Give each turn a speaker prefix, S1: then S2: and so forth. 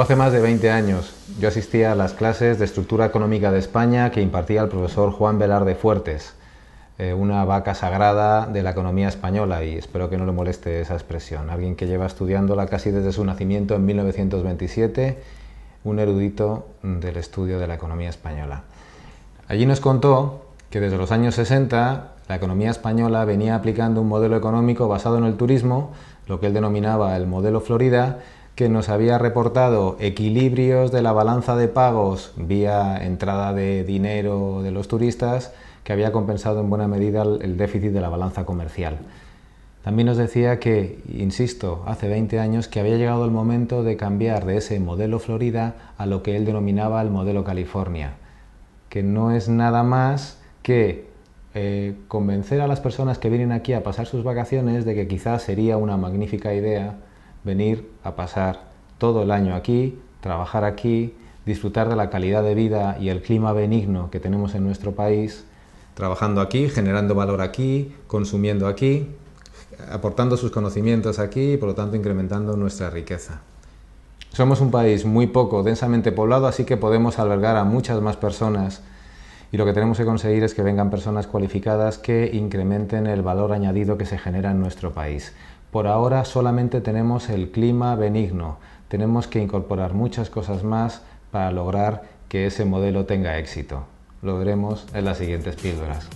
S1: hace más de 20 años. Yo asistía a las clases de estructura económica de España que impartía el profesor Juan Velarde Fuertes, eh, una vaca sagrada de la economía española, y espero que no le moleste esa expresión. Alguien que lleva estudiándola casi desde su nacimiento en 1927, un erudito del estudio de la economía española. Allí nos contó que desde los años 60 la economía española venía aplicando un modelo económico basado en el turismo, lo que él denominaba el modelo Florida, que nos había reportado equilibrios de la balanza de pagos vía entrada de dinero de los turistas que había compensado en buena medida el déficit de la balanza comercial. También nos decía que, insisto, hace 20 años que había llegado el momento de cambiar de ese modelo Florida a lo que él denominaba el modelo California, que no es nada más que eh, convencer a las personas que vienen aquí a pasar sus vacaciones de que quizás sería una magnífica idea venir a pasar todo el año aquí, trabajar aquí, disfrutar de la calidad de vida y el clima benigno que tenemos en nuestro país, trabajando aquí, generando valor aquí, consumiendo aquí, aportando sus conocimientos aquí y por lo tanto incrementando nuestra riqueza. Somos un país muy poco densamente poblado, así que podemos albergar a muchas más personas y lo que tenemos que conseguir es que vengan personas cualificadas que incrementen el valor añadido que se genera en nuestro país. Por ahora solamente tenemos el clima benigno. Tenemos que incorporar muchas cosas más para lograr que ese modelo tenga éxito. Lo veremos en las siguientes píldoras.